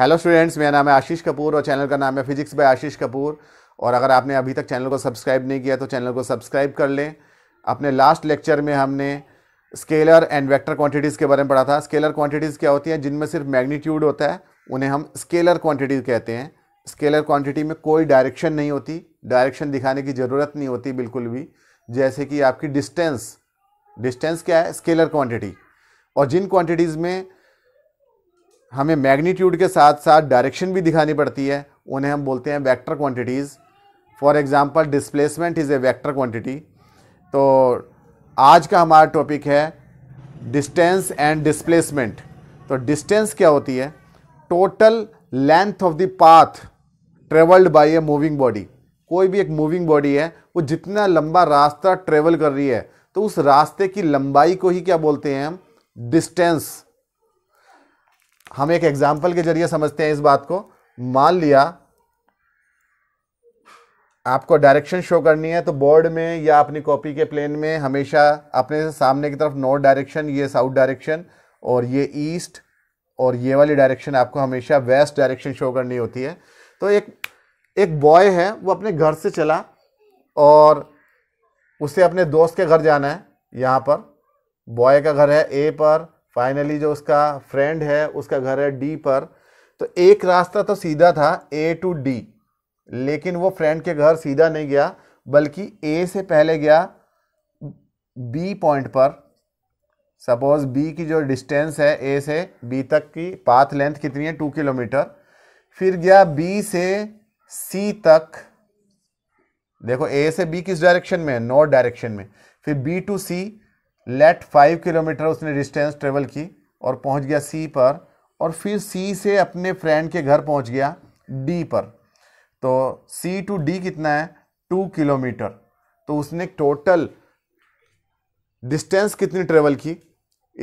hello students मेरा नाम है आशीष कपूर और चैनल का नाम है फिजिक्स बाय आशीष कपूर और अगर आपने अभी तक चैनल को सब्सक्राइब नहीं किया तो चैनल को सब्सक्राइब कर लें अपने लास्ट लेक्चर में हमने स्केलर एंड वेक्टर क्वांटिटीज़ के बारे में पढ़ा था स्केलर क्वांटिटीज़ क्या होती हैं जिनमें सिर्फ मैग्नीट्यूड होता है उन्हें हम स्केलर क्वांटिटी कहते हैं स्केलर क्वांटिटी में कोई डायरेक्शन नहीं होती डायरेक्शन दिखाने की ज़रूरत नहीं होती बिल्कुल भी जैसे कि आपकी डिस्टेंस डिस्टेंस क्या है स्केलर क्वांटिटी और जिन क्वांटिटीज़ में हमें मैग्नीट्यूड के साथ साथ डायरेक्शन भी दिखानी पड़ती है उन्हें हम बोलते हैं vector quantities for example displacement is a vector quantity तो आज का हमारा टॉपिक है डिस्टेंस एंड डिस्प्लेसमेंट तो डिस्टेंस क्या होती है total length of the path travelled by a moving body कोई भी एक मूविंग बॉडी है वो जितना लंबा रास्ता ट्रेवल कर रही है तो उस रास्ते की लंबाई को ही क्या बोलते हैं हम डिस्टेंस हम एक एग्जाम्पल के जरिए समझते हैं इस बात को मान लिया आपको डायरेक्शन शो करनी है तो बोर्ड में या अपनी कॉपी के प्लेन में हमेशा अपने सामने की तरफ नॉर्थ डायरेक्शन ये साउथ डायरेक्शन और ये ईस्ट और ये वाली डायरेक्शन आपको हमेशा वेस्ट डायरेक्शन शो करनी होती है तो एक एक बॉय है वो अपने घर से चला और उसे अपने दोस्त के घर जाना है यहाँ पर बॉय का घर है ए पर फाइनली जो उसका फ्रेंड है उसका घर है डी पर तो एक रास्ता तो सीधा था ए टू डी लेकिन वो फ्रेंड के घर सीधा नहीं गया बल्कि ए से पहले गया बी पॉइंट पर सपोज बी की जो डिस्टेंस है ए से बी तक की पाथ लेंथ कितनी है टू किलोमीटर फिर गया बी से सी तक देखो ए से बी किस डायरेक्शन में है नॉर्थ डायरेक्शन में फिर B to C let five kilometre उसने डिस्टेंस ट्रेवल की और पहुंच गया सी पर और फिर सी से अपने फ्रेंड के घर पहुंच गया डी पर तो सी टू डी कितना है टू किलोमीटर तो उसने टोटल डिस्टेंस कितनी ट्रेवल की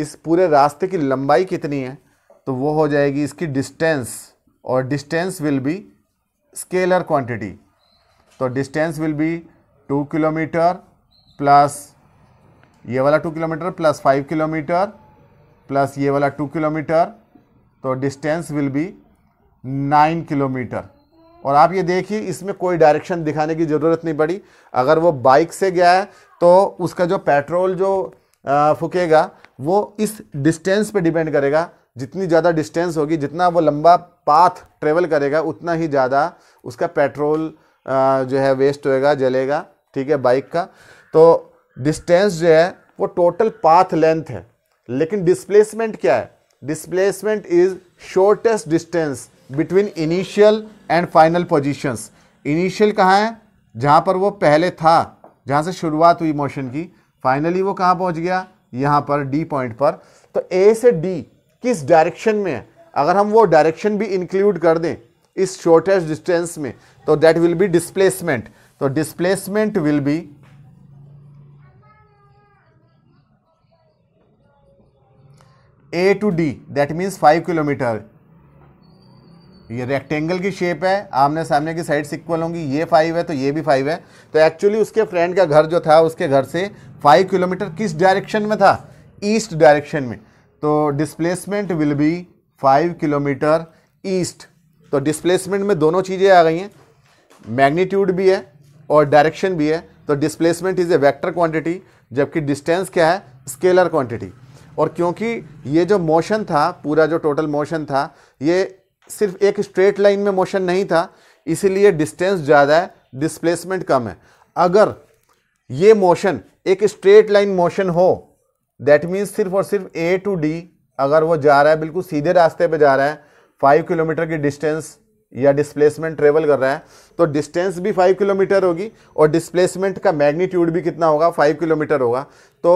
इस पूरे रास्ते की लंबाई कितनी है तो वो हो जाएगी इसकी डिस्टेंस और distance will be scalar quantity तो distance will be two kilometre plus ये वाला two kilometre plus five kilometre plus ये वाला टू किलोमीटर तो distance will be nine kilometre और आप ये देखिए इसमें कोई डायरेक्शन दिखाने की ज़रूरत नहीं पड़ी अगर वो बाइक से गया है तो उसका जो पेट्रोल जो फूकेगा वो इस डिस्टेंस पे डिपेंड करेगा जितनी ज़्यादा डिस्टेंस होगी जितना वो लंबा पाथ ट्रेवल करेगा उतना ही ज़्यादा उसका पेट्रोल जो है वेस्ट होएगा जलेगा ठीक है बाइक का तो डिस्टेंस जो है वो टोटल पाथ लेंथ है लेकिन डिस्प्लेसमेंट क्या है displacement is shortest distance between initial and final positions initial कहाँ है जहाँ पर वो पहले था जहाँ से शुरुआत हुई मोशन की फाइनली वो कहाँ पहुँच गया यहाँ पर डी पॉइंट पर तो ए से डी किस डायरेक्शन में है अगर हम वो डायरेक्शन भी इंक्लूड कर दें इस शॉर्टेस्ट डिस्टेंस में तो दैट विल बी डिस्प्लेसमेंट तो displacement will be A to D that means five kilometre ये रेक्टेंगल की शेप है आमने सामने की साइड इक्वल होंगी ये फाइव है तो ये भी फाइव है तो एक्चुअली उसके फ्रेंड का घर जो था उसके घर से फाइव किलोमीटर किस डायरेक्शन में था ईस्ट डायरेक्शन में तो displacement will be five kilometre east तो डिस्प्लेसमेंट में दोनों चीज़ें आ गई हैं मैग्नीट्यूड भी है और डायरेक्शन भी है तो displacement is a vector quantity जबकि डिस्टेंस क्या है स्केलर क्वान्टिटी और क्योंकि ये जो मोशन था पूरा जो टोटल मोशन था ये सिर्फ एक स्ट्रेट लाइन में मोशन नहीं था इसीलिए डिस्टेंस ज़्यादा है डिस्प्लेसमेंट कम है अगर ये मोशन एक स्ट्रेट लाइन मोशन हो दैट मीन्स सिर्फ और सिर्फ ए टू डी अगर वो जा रहा है बिल्कुल सीधे रास्ते पे जा रहा है फाइव किलोमीटर की डिस्टेंस या डिस्प्लेसमेंट ट्रेवल कर रहा है तो डिस्टेंस भी फाइव किलोमीटर होगी और डिस्प्लेसमेंट का मैग्नीट्यूड भी कितना होगा फाइव किलोमीटर होगा तो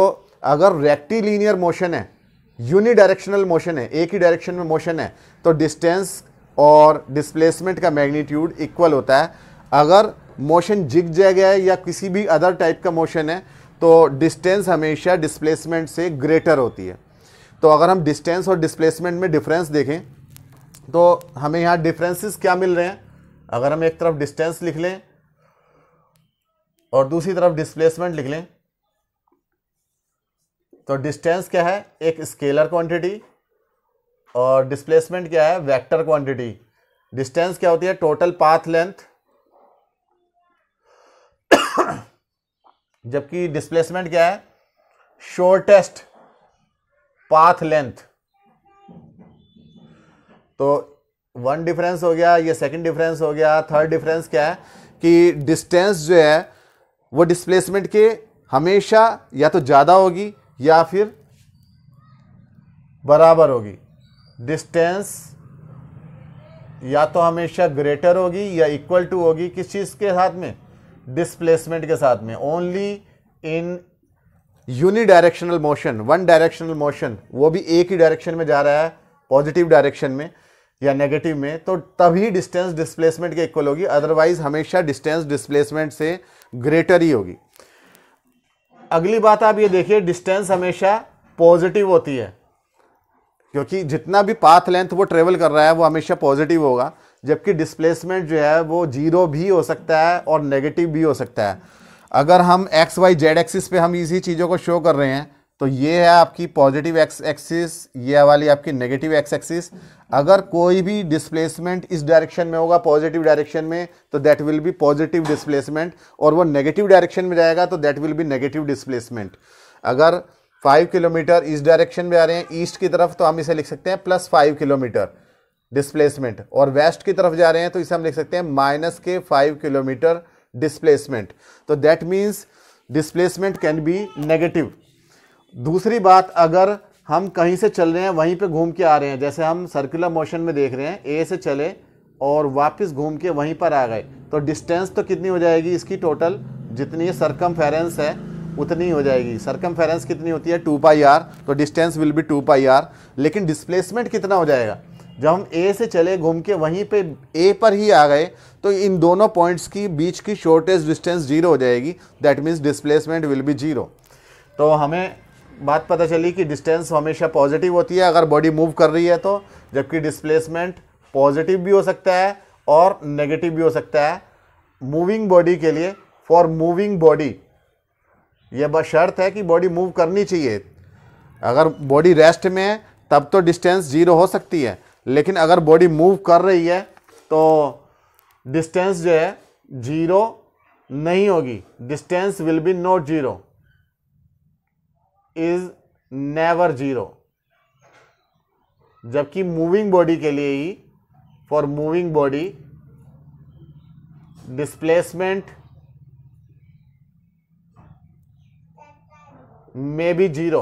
अगर रेक्टिलीनियर मोशन है यूनिडायरेक्शनल मोशन है एक ही डायरेक्शन में मोशन है तो डिस्टेंस और डिस्प्लेसमेंट का मैग्नीट्यूड इक्वल होता है अगर मोशन जिग गया है या किसी भी अदर टाइप का मोशन है तो डिस्टेंस हमेशा डिस्प्लेसमेंट से ग्रेटर होती है तो अगर हम डिस्टेंस और डिस्प्लेसमेंट में डिफरेंस देखें तो हमें यहाँ डिफरेंसेस क्या मिल रहे हैं अगर हम एक तरफ डिस्टेंस लिख लें और दूसरी तरफ डिस्प्लेसमेंट लिख लें तो डिस्टेंस क्या है एक स्केलर क्वांटिटी और डिस्प्लेसमेंट क्या है वेक्टर क्वांटिटी डिस्टेंस क्या होती है टोटल पाथ लेंथ जबकि डिस्प्लेसमेंट क्या है शॉर्टेस्ट पाथ लेंथ तो वन डिफरेंस हो गया ये सेकंड डिफरेंस हो गया थर्ड डिफरेंस क्या है कि डिस्टेंस जो है वो डिस्प्लेसमेंट के हमेशा या तो ज़्यादा होगी या फिर बराबर होगी डिस्टेंस या तो हमेशा ग्रेटर होगी या इक्वल टू होगी किस चीज़ के साथ में डिस्प्लेसमेंट के साथ में only in unidirectional motion one directional motion वो भी एक ही डायरेक्शन में जा रहा है पॉजिटिव डायरेक्शन में या नेगेटिव में तो तभी डिस्टेंस डिस्प्लेसमेंट के इक्वल होगी अदरवाइज हमेशा डिस्टेंस डिस्प्लेसमेंट से ग्रेटर ही होगी अगली बात आप ये देखिए डिस्टेंस हमेशा पॉजिटिव होती है क्योंकि जितना भी पाथ लेंथ वो ट्रेवल कर रहा है वो हमेशा पॉजिटिव होगा जबकि डिस्प्लेसमेंट जो है वो जीरो भी हो सकता है और नेगेटिव भी हो सकता है अगर हम एक्स वाई जेड एक्सिस पे हम इसी चीज़ों को शो कर रहे हैं तो ये है आपकी पॉजिटिव एक्स एक्सिस ये वाली आपकी नेगेटिव एक्स एक्सिस अगर कोई भी डिस्प्लेसमेंट इस डायरेक्शन में होगा पॉजिटिव डायरेक्शन में तो that will be positive displacement और वो नेगेटिव डायरेक्शन में जाएगा तो that will be negative displacement अगर फाइव किलोमीटर इस डायरेक्शन में आ रहे हैं ईस्ट की तरफ तो हम इसे लिख सकते हैं प्लस फाइव किलोमीटर डिस्प्लेसमेंट और वेस्ट की तरफ जा रहे हैं तो इसे हम लिख सकते हैं माइनस के फाइव किलोमीटर डिस्प्लेसमेंट तो that means displacement can be negative दूसरी बात अगर हम कहीं से चल रहे हैं वहीं पे घूम के आ रहे हैं जैसे हम सर्कुलर मोशन में देख रहे हैं ए से चले और वापस घूम के वहीं पर आ गए तो डिस्टेंस तो कितनी हो जाएगी इसकी टोटल जितनी ये सरकम है उतनी हो जाएगी सरकम कितनी होती है टू पाई आर तो distance will be two pi R लेकिन डिस्प्लेसमेंट कितना हो जाएगा जब हम ए से चले घूम के वहीं पे ए पर ही आ गए तो इन दोनों पॉइंट्स की बीच की शॉर्टेज डिस्टेंस जीरो हो जाएगी that means displacement will be zero तो हमें बात पता चली कि डिस्टेंस हमेशा पॉजिटिव होती है अगर बॉडी मूव कर रही है तो जबकि डिस्प्लेसमेंट पॉजिटिव भी हो सकता है और नेगेटिव भी हो सकता है मूविंग बॉडी के लिए फॉर मूविंग बॉडी यह बस शर्त है कि बॉडी मूव करनी चाहिए अगर बॉडी रेस्ट में है तब तो डिस्टेंस जीरो हो सकती है लेकिन अगर बॉडी मूव कर रही है तो डिस्टेंस जो है जीरो नहीं होगी distance will be not zero is never zero जबकि मूविंग बॉडी के लिए ही for moving body displacement may be zero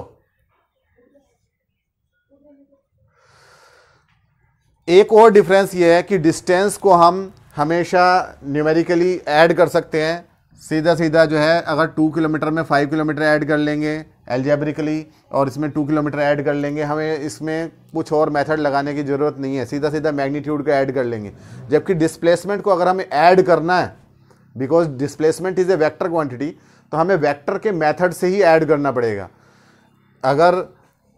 एक और डिफरेंस ये है कि डिस्टेंस को हम हमेशा न्यूमेरिकली ऐड कर सकते हैं सीधा सीधा जो है अगर टू किलोमीटर में फाइव किलोमीटर ऐड कर लेंगे एल्जेब्रिकली और इसमें टू किलोमीटर ऐड कर लेंगे हमें इसमें कुछ और मेथड लगाने की ज़रूरत नहीं है सीधा सीधा मैग्नीट्यूड का ऐड कर लेंगे जबकि डिस्प्लेसमेंट को अगर हमें ऐड करना है because displacement is a vector quantity तो हमें वैक्टर के मैथड से ही ऐड करना पड़ेगा अगर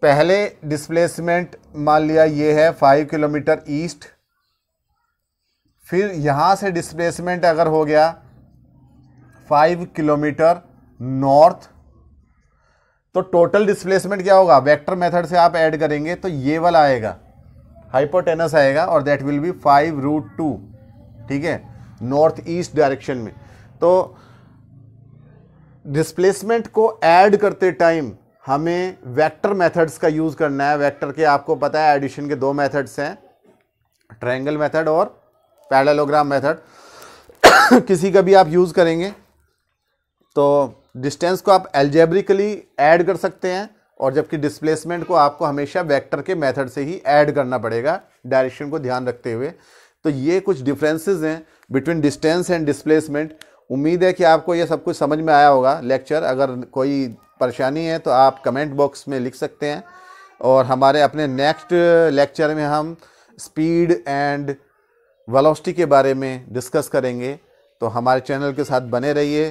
पहले डिस्प्लेसमेंट मान लिया ये है फाइव किलोमीटर ईस्ट फिर यहाँ से डिस्प्लेसमेंट अगर हो गया फाइव किलोमीटर नॉर्थ तो टोटल डिस्प्लेसमेंट क्या होगा वेक्टर मेथड से आप ऐड करेंगे तो ये वाला आएगा हाइपोटेनस आएगा और that will be five root two ठीक है नॉर्थ ईस्ट डायरेक्शन में तो डिस्प्लेसमेंट को ऐड करते टाइम हमें वेक्टर मेथड्स का यूज़ करना है वेक्टर के आपको पता है एडिशन के दो मेथड्स हैं ट्रायंगल मेथड और पैडलोग्राम मेथड किसी का भी आप यूज़ करेंगे तो डिस्टेंस को आप एल्जेब्रिकली ऐड कर सकते हैं और जबकि डिस्प्लेसमेंट को आपको हमेशा वेक्टर के मेथड से ही ऐड करना पड़ेगा डायरेक्शन को ध्यान रखते हुए तो ये कुछ डिफरेंसेस हैं बिटवीन डिस्टेंस एंड डिस्प्लेसमेंट उम्मीद है कि आपको ये सब कुछ समझ में आया होगा लेक्चर अगर कोई परेशानी है तो आप कमेंट बॉक्स में लिख सकते हैं और हमारे अपने नेक्स्ट लेक्चर में हम स्पीड एंड वेलोसिटी के बारे में डिस्कस करेंगे तो हमारे चैनल के साथ बने रहिए